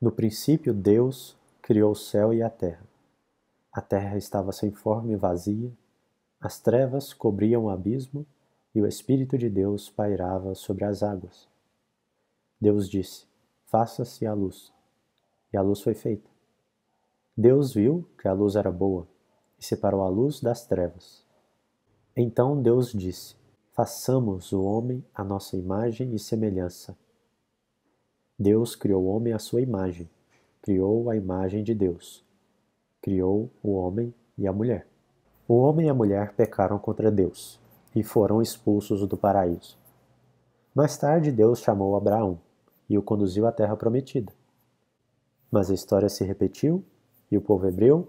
No princípio, Deus criou o céu e a terra. A terra estava sem forma e vazia, as trevas cobriam o abismo e o Espírito de Deus pairava sobre as águas. Deus disse: Faça-se a luz. E a luz foi feita. Deus viu que a luz era boa e separou a luz das trevas. Então Deus disse: Façamos o homem à nossa imagem e semelhança Deus criou o homem à sua imagem, criou a imagem de Deus. Criou o homem e a mulher. O homem e a mulher pecaram contra Deus e foram expulsos do paraíso. Mais tarde, Deus chamou Abraão e o conduziu à terra prometida. Mas a história se repetiu e o povo hebreu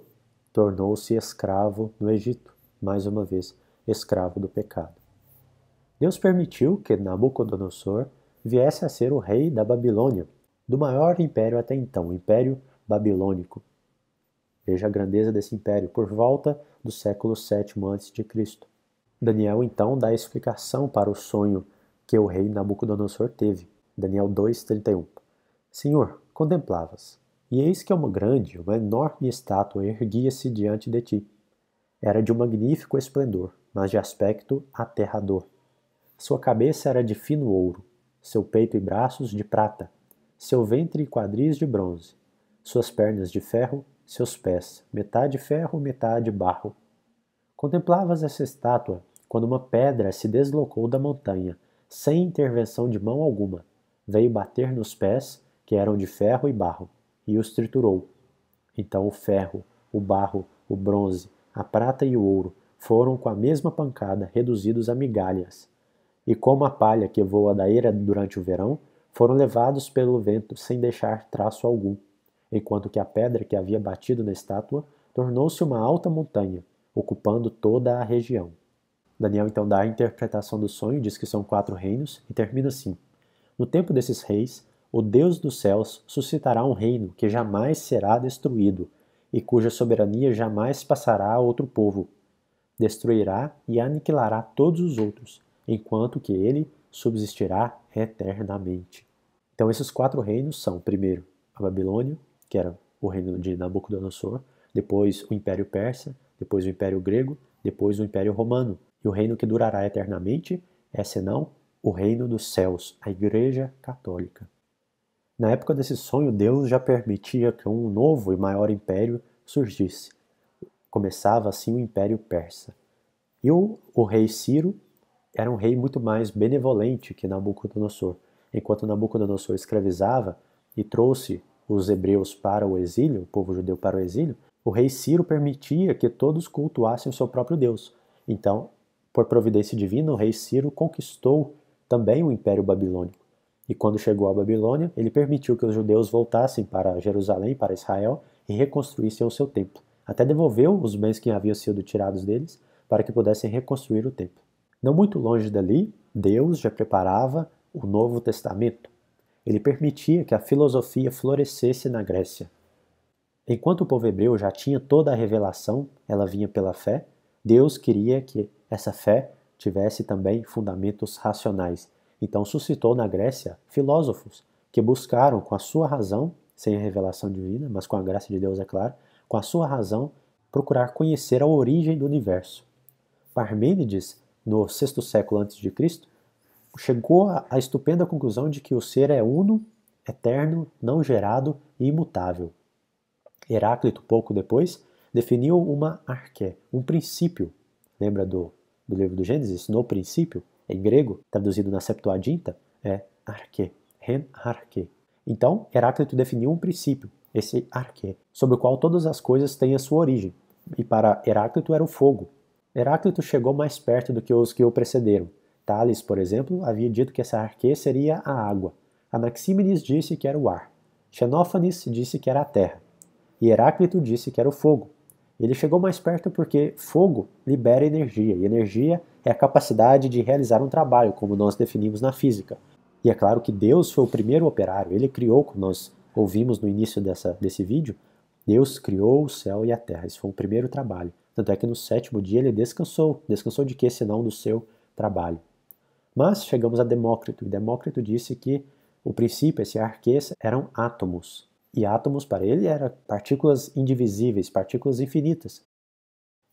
tornou-se escravo no Egito, mais uma vez, escravo do pecado. Deus permitiu que Nabucodonosor viesse a ser o rei da Babilônia, do maior império até então, o Império Babilônico. Veja a grandeza desse império por volta do século VII a.C. Daniel então dá explicação para o sonho que o rei Nabucodonosor teve. Daniel 2:31. Senhor, contemplavas, e eis que uma grande, uma enorme estátua erguia-se diante de ti. Era de um magnífico esplendor, mas de aspecto aterrador. Sua cabeça era de fino ouro, seu peito e braços de prata, seu ventre e quadris de bronze, suas pernas de ferro, seus pés, metade ferro, metade barro. Contemplavas essa estátua quando uma pedra se deslocou da montanha, sem intervenção de mão alguma, veio bater nos pés, que eram de ferro e barro, e os triturou. Então o ferro, o barro, o bronze, a prata e o ouro foram com a mesma pancada reduzidos a migalhas e como a palha que voa da eira durante o verão, foram levados pelo vento sem deixar traço algum, enquanto que a pedra que havia batido na estátua tornou-se uma alta montanha, ocupando toda a região. Daniel então dá a interpretação do sonho, diz que são quatro reinos, e termina assim: No tempo desses reis, o Deus dos céus suscitará um reino que jamais será destruído, e cuja soberania jamais passará a outro povo. Destruirá e aniquilará todos os outros, enquanto que ele subsistirá eternamente. Então, esses quatro reinos são, primeiro, a Babilônia, que era o reino de Nabucodonosor, depois o Império Persa, depois o Império Grego, depois o Império Romano. E o reino que durará eternamente é, senão, o reino dos céus, a Igreja Católica. Na época desse sonho, Deus já permitia que um novo e maior império surgisse. Começava assim o Império Persa. E o, o rei Ciro era um rei muito mais benevolente que Nabucodonosor. Enquanto Nabucodonosor escravizava e trouxe os hebreus para o exílio, o povo judeu para o exílio, o rei Ciro permitia que todos cultuassem o seu próprio Deus. Então, por providência divina, o rei Ciro conquistou também o Império Babilônico. E quando chegou à Babilônia, ele permitiu que os judeus voltassem para Jerusalém, para Israel, e reconstruíssem o seu templo. Até devolveu os bens que haviam sido tirados deles para que pudessem reconstruir o templo. Não muito longe dali, Deus já preparava o Novo Testamento. Ele permitia que a filosofia florescesse na Grécia. Enquanto o povo hebreu já tinha toda a revelação, ela vinha pela fé, Deus queria que essa fé tivesse também fundamentos racionais. Então suscitou na Grécia filósofos que buscaram com a sua razão, sem a revelação divina, mas com a graça de Deus, é claro, com a sua razão, procurar conhecer a origem do universo. Parmênides no sexto século antes de Cristo, chegou à estupenda conclusão de que o ser é uno, eterno, não gerado e imutável. Heráclito, pouco depois, definiu uma arqué, um princípio. Lembra do, do livro do Gênesis? No princípio, em grego, traduzido na Septuaginta, é arqué, ren arqué. Então, Heráclito definiu um princípio, esse arqué, sobre o qual todas as coisas têm a sua origem. E para Heráclito era o fogo, Heráclito chegou mais perto do que os que o precederam. Tales, por exemplo, havia dito que essa arque seria a água. Anaxímenes disse que era o ar. Xenófanes disse que era a terra. E Heráclito disse que era o fogo. Ele chegou mais perto porque fogo libera energia, e energia é a capacidade de realizar um trabalho, como nós definimos na física. E é claro que Deus foi o primeiro operário, ele criou, como nós ouvimos no início dessa, desse vídeo, Deus criou o céu e a terra, isso foi o primeiro trabalho. Tanto é que no sétimo dia ele descansou. Descansou de quê, senão do seu trabalho? Mas chegamos a Demócrito, e Demócrito disse que o princípio, esse arques, eram átomos. E átomos, para ele, eram partículas indivisíveis, partículas infinitas.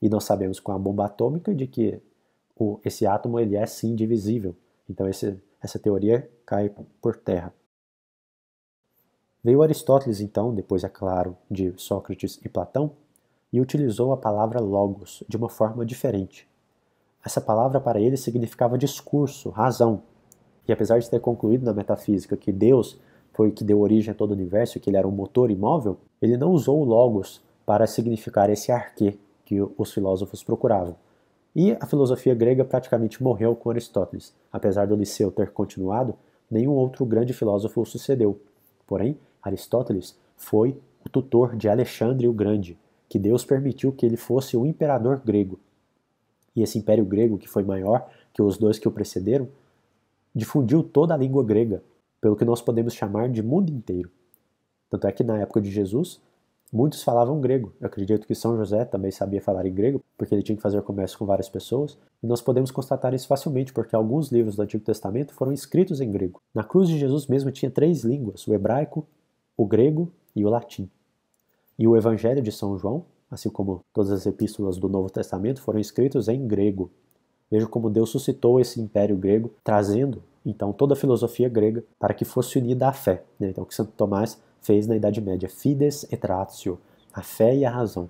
E nós sabemos com a bomba atômica de que o, esse átomo ele é sim divisível. Então esse, essa teoria cai por terra. Veio Aristóteles, então, depois, é claro, de Sócrates e Platão, e utilizou a palavra logos de uma forma diferente. Essa palavra para ele significava discurso, razão. E apesar de ter concluído na metafísica que Deus foi que deu origem a todo o universo, que ele era um motor imóvel, ele não usou o logos para significar esse arquê que os filósofos procuravam. E a filosofia grega praticamente morreu com Aristóteles. Apesar do Liceu ter continuado, nenhum outro grande filósofo o sucedeu. Porém, Aristóteles foi o tutor de Alexandre o Grande, que Deus permitiu que ele fosse o imperador grego. E esse império grego, que foi maior que os dois que o precederam, difundiu toda a língua grega, pelo que nós podemos chamar de mundo inteiro. Tanto é que na época de Jesus, muitos falavam grego. Eu acredito que São José também sabia falar em grego, porque ele tinha que fazer comércio com várias pessoas, e nós podemos constatar isso facilmente, porque alguns livros do Antigo Testamento foram escritos em grego. Na cruz de Jesus mesmo tinha três línguas: o hebraico, o grego e o latim. E o Evangelho de São João, assim como todas as epístolas do Novo Testamento, foram escritos em grego. Veja como Deus suscitou esse império grego, trazendo então toda a filosofia grega para que fosse unida à fé. Né? Então, o que Santo Tomás fez na Idade Média: fides et ratio, a fé e a razão,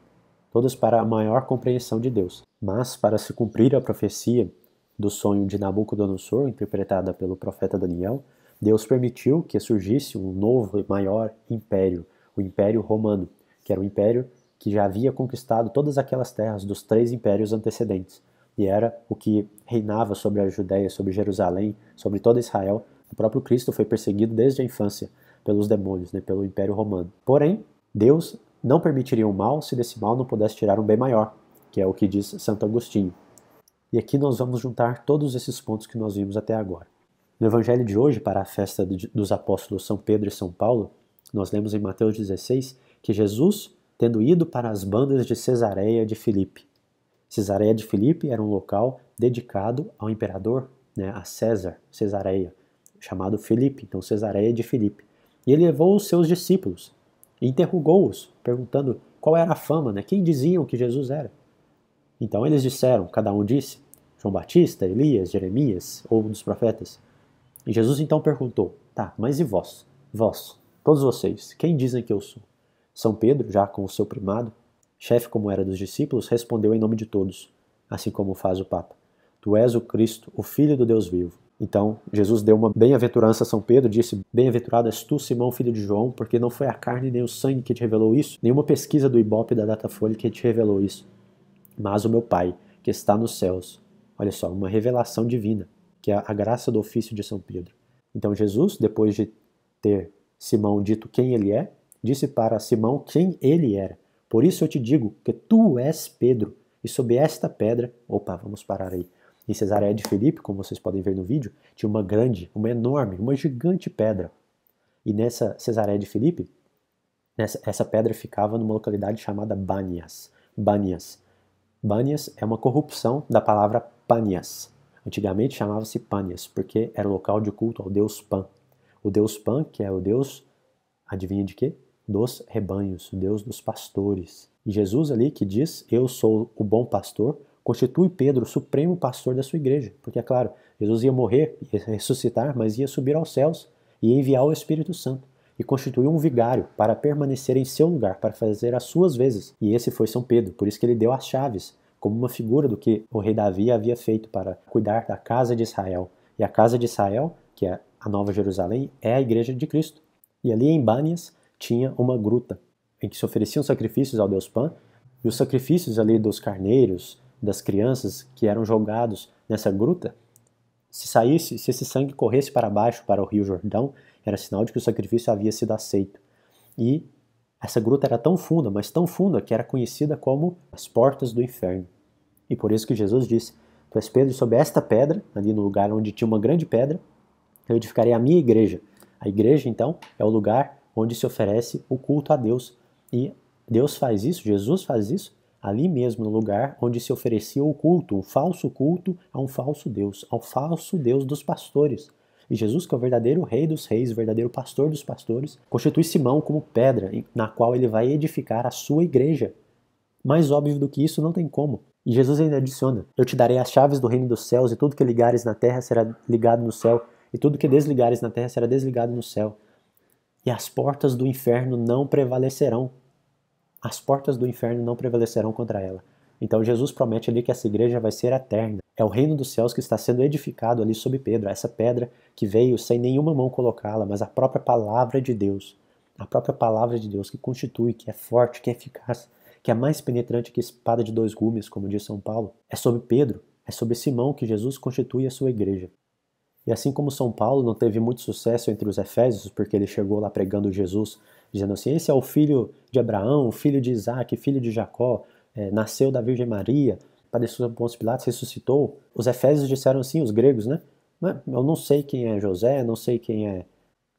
todas para a maior compreensão de Deus. Mas, para se cumprir a profecia do sonho de Nabucodonosor, interpretada pelo profeta Daniel, Deus permitiu que surgisse um novo e maior império, o Império Romano, que era o império que já havia conquistado todas aquelas terras dos três impérios antecedentes, e era o que reinava sobre a Judéia, sobre Jerusalém, sobre toda Israel. O próprio Cristo foi perseguido desde a infância pelos demônios, né, pelo Império Romano. Porém, Deus não permitiria o um mal se desse mal não pudesse tirar um bem maior, que é o que diz Santo Agostinho. E aqui nós vamos juntar todos esses pontos que nós vimos até agora. No Evangelho de hoje, para a festa dos apóstolos São Pedro e São Paulo, nós lemos em Mateus 16 que Jesus, tendo ido para as bandas de Cesareia de Filipe. Cesareia de Filipe era um local dedicado ao imperador, né, a César, Cesareia, chamado Filipe, então Cesareia de Filipe. E ele levou os seus discípulos e interrogou-os, perguntando qual era a fama, né, quem diziam que Jesus era. Então eles disseram, cada um disse, João Batista, Elias, Jeremias ou um dos profetas. E Jesus então perguntou: Tá, mas e vós? Vós, todos vocês, quem dizem que eu sou? São Pedro, já com o seu primado, chefe como era dos discípulos, respondeu em nome de todos, assim como faz o Papa: Tu és o Cristo, o Filho do Deus vivo. Então, Jesus deu uma bem-aventurança a São Pedro, disse: Bem-aventurado és tu, Simão, filho de João, porque não foi a carne nem o sangue que te revelou isso, nenhuma pesquisa do Ibope da Datafolha que te revelou isso, mas o meu Pai, que está nos céus. Olha só, uma revelação divina, que é a graça do ofício de São Pedro. Então, Jesus, depois de ter Simão dito quem ele é, disse para Simão quem ele era. Por isso eu te digo que tu és Pedro, e sob esta pedra. Opa, vamos parar aí. Em Cesareia de Filipe, como vocês podem ver no vídeo, tinha uma grande, uma enorme, uma gigante pedra. E nessa Cesareia de Filipe, nessa, essa pedra ficava numa localidade chamada Banias. Banias. Banias é uma corrupção da palavra Panias. Antigamente chamava-se Panias, porque era local de culto ao deus Pan. O deus Pan, que é o deus, adivinha de quê? dos rebanhos, o Deus dos pastores. E Jesus ali que diz: Eu sou o bom pastor, constitui Pedro o supremo pastor da sua igreja. Porque, é claro, Jesus ia morrer, ia ressuscitar, mas ia subir aos céus e enviar o Espírito Santo. E constituiu um vigário para permanecer em seu lugar, para fazer as suas vezes. E esse foi São Pedro, por isso que ele deu as chaves, como uma figura do que o rei Davi havia feito para cuidar da casa de Israel. E a casa de Israel, que é a Nova Jerusalém, é a igreja de Cristo. E ali em Bânias, tinha uma gruta em que se ofereciam sacrifícios ao deus Pan, e os sacrifícios ali dos carneiros, das crianças que eram jogados nessa gruta, se saísse, se esse sangue corresse para baixo para o Rio Jordão, era sinal de que o sacrifício havia sido aceito. E essa gruta era tão funda, mas tão funda que era conhecida como as portas do inferno. E por isso que Jesus disse: Tu és Pedro, sob esta pedra, ali no lugar onde tinha uma grande pedra, eu edificarei a minha igreja. A igreja, então, é o lugar onde se oferece o culto a Deus. E Deus faz isso, Jesus faz isso, ali mesmo no lugar onde se oferecia o culto, o falso culto a um falso Deus, ao falso Deus dos pastores. E Jesus, que é o verdadeiro rei dos reis, o verdadeiro pastor dos pastores, constitui Simão como pedra na qual ele vai edificar a sua igreja. Mais óbvio do que isso não tem como. E Jesus ainda adiciona: Eu te darei as chaves do reino dos céus, e tudo que ligares na terra será ligado no céu, e tudo que desligares na terra será desligado no céu e as portas do inferno não prevalecerão. As portas do inferno não prevalecerão contra ela. Então Jesus promete ali que essa igreja vai ser eterna. É o reino dos céus que está sendo edificado ali sob Pedro, essa pedra que veio sem nenhuma mão colocá-la, mas a própria palavra de Deus. A própria palavra de Deus que constitui, que é forte, que é eficaz, que é mais penetrante que espada de dois gumes, como diz São Paulo. É sobre Pedro, é sobre Simão que Jesus constitui a sua igreja. E assim como São Paulo não teve muito sucesso entre os efésios, porque ele chegou lá pregando Jesus, dizendo assim: esse é o filho de Abraão, filho de Isaac, filho de Jacó, é, nasceu da Virgem Maria, padeceu sob Pôncio Pilatos, ressuscitou. Os efésios disseram assim, os gregos, né? Eu não sei quem é José, não sei quem é.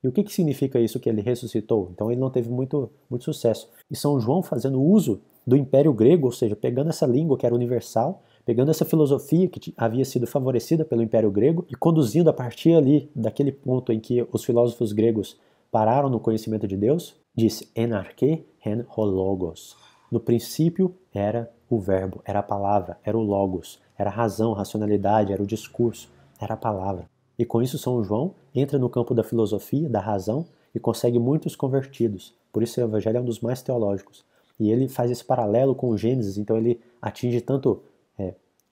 E o que, que significa isso que ele ressuscitou? Então ele não teve muito, muito sucesso. E São João fazendo uso do Império Grego, ou seja, pegando essa língua que era universal pegando essa filosofia que havia sido favorecida pelo Império Grego e conduzindo a partir ali daquele ponto em que os filósofos gregos pararam no conhecimento de Deus, disse enarque hen logos. No princípio era o verbo, era a palavra, era o logos, era a razão, a racionalidade, era o discurso, era a palavra. E com isso São João entra no campo da filosofia, da razão e consegue muitos convertidos. Por isso o evangelho é um dos mais teológicos. E ele faz esse paralelo com o Gênesis, então ele atinge tanto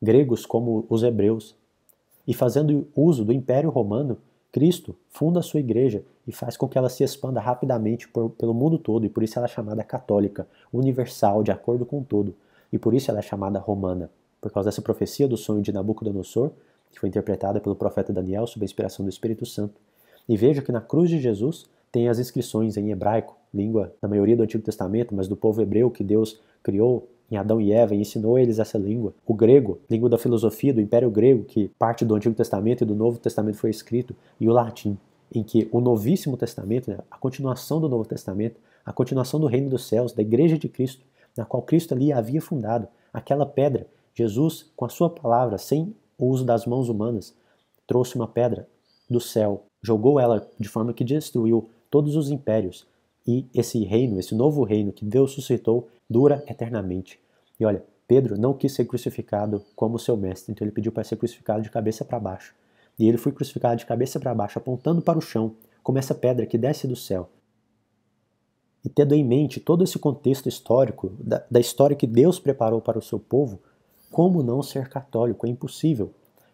gregos como os hebreus. E fazendo uso do Império Romano, Cristo funda a sua igreja e faz com que ela se expanda rapidamente por, pelo mundo todo, e por isso ela é chamada católica, universal, de acordo com todo. E por isso ela é chamada romana, por causa dessa profecia do sonho de Nabucodonosor, que foi interpretada pelo profeta Daniel sob a inspiração do Espírito Santo. E veja que na cruz de Jesus tem as inscrições em hebraico, língua da maioria do Antigo Testamento, mas do povo hebreu que Deus criou em Adão e Eva e ensinou eles essa língua, o grego, língua da filosofia do Império Grego, que parte do Antigo Testamento e do Novo Testamento foi escrito, e o latim, em que o Novíssimo Testamento, né, a continuação do Novo Testamento, a continuação do Reino dos Céus, da Igreja de Cristo, na qual Cristo ali havia fundado, aquela pedra, Jesus, com a sua palavra, sem o uso das mãos humanas, trouxe uma pedra do céu, jogou ela de forma que destruiu todos os impérios, e esse reino, esse novo reino que Deus suscitou, dura eternamente. E olha, Pedro não quis ser crucificado como seu mestre, então ele pediu para ser crucificado de cabeça para baixo. E ele foi crucificado de cabeça para baixo, apontando para o chão, como essa pedra que desce do céu. E tendo em mente todo esse contexto histórico, da, da história que Deus preparou para o seu povo, como não ser católico? É impossível.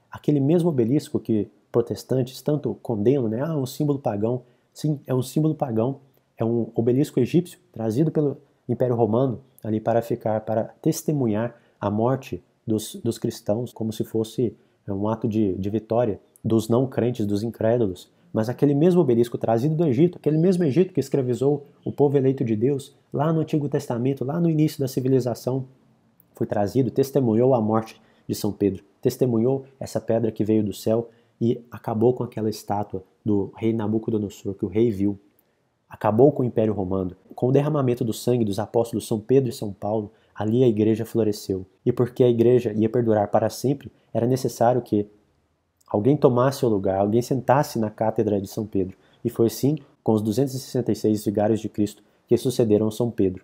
Aquele mesmo obelisco que protestantes tanto condenam, né? Ah, um símbolo pagão. Sim, é um símbolo pagão. É um obelisco egípcio trazido pelo, Império Romano ali para ficar, para testemunhar a morte dos, dos cristãos como se fosse é, um ato de, de vitória dos não crentes, dos incrédulos. Mas aquele mesmo obelisco trazido do Egito, aquele mesmo Egito que escravizou o povo eleito de Deus, lá no Antigo Testamento, lá no início da civilização, foi trazido, testemunhou a morte de São Pedro, testemunhou essa pedra que veio do céu e acabou com aquela estátua do rei Nabucodonosor que o rei viu acabou com o Império Romano. Com o derramamento do sangue dos apóstolos São Pedro e São Paulo, ali a igreja floresceu. E porque a igreja ia perdurar para sempre, era necessário que alguém tomasse o lugar, alguém sentasse na cátedra de São Pedro. E foi assim, com os 266 vigários de Cristo, que sucederam São Pedro.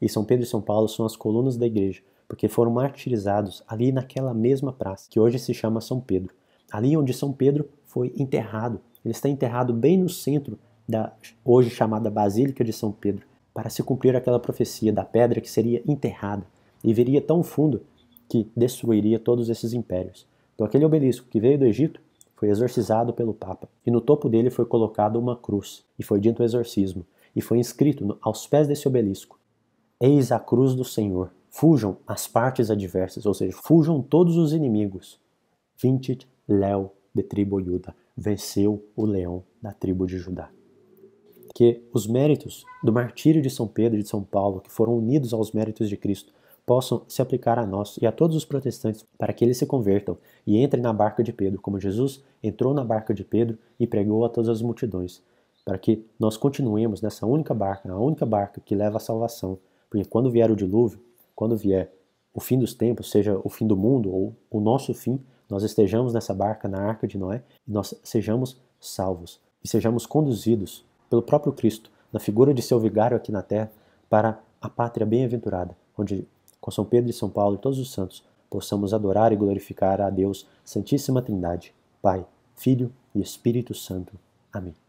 E São Pedro e São Paulo são as colunas da igreja, porque foram martirizados ali naquela mesma praça, que hoje se chama São Pedro. Ali onde São Pedro foi enterrado. Ele está enterrado bem no centro da hoje chamada Basílica de São Pedro, para se cumprir aquela profecia da pedra que seria enterrada e viria tão fundo que destruiria todos esses impérios. Então, aquele obelisco que veio do Egito foi exorcizado pelo Papa, e no topo dele foi colocada uma cruz, e foi dito o exorcismo, e foi escrito aos pés desse obelisco: Eis a cruz do Senhor, fujam as partes adversas, ou seja, fujam todos os inimigos. Vintit Leo de tribo Judá venceu o leão da tribo de Judá que os méritos do martírio de São Pedro e de São Paulo, que foram unidos aos méritos de Cristo, possam se aplicar a nós e a todos os protestantes para que eles se convertam e entrem na barca de Pedro, como Jesus entrou na barca de Pedro e pregou a todas as multidões, para que nós continuemos nessa única barca, a única barca que leva à salvação, porque quando vier o dilúvio, quando vier o fim dos tempos, seja o fim do mundo ou o nosso fim, nós estejamos nessa barca, na arca de Noé, e nós sejamos salvos e sejamos conduzidos pelo próprio Cristo, na figura de seu vigário aqui na terra, para a pátria bem-aventurada, onde, com São Pedro e São Paulo e todos os santos, possamos adorar e glorificar a Deus, Santíssima Trindade, Pai, Filho e Espírito Santo. Amém.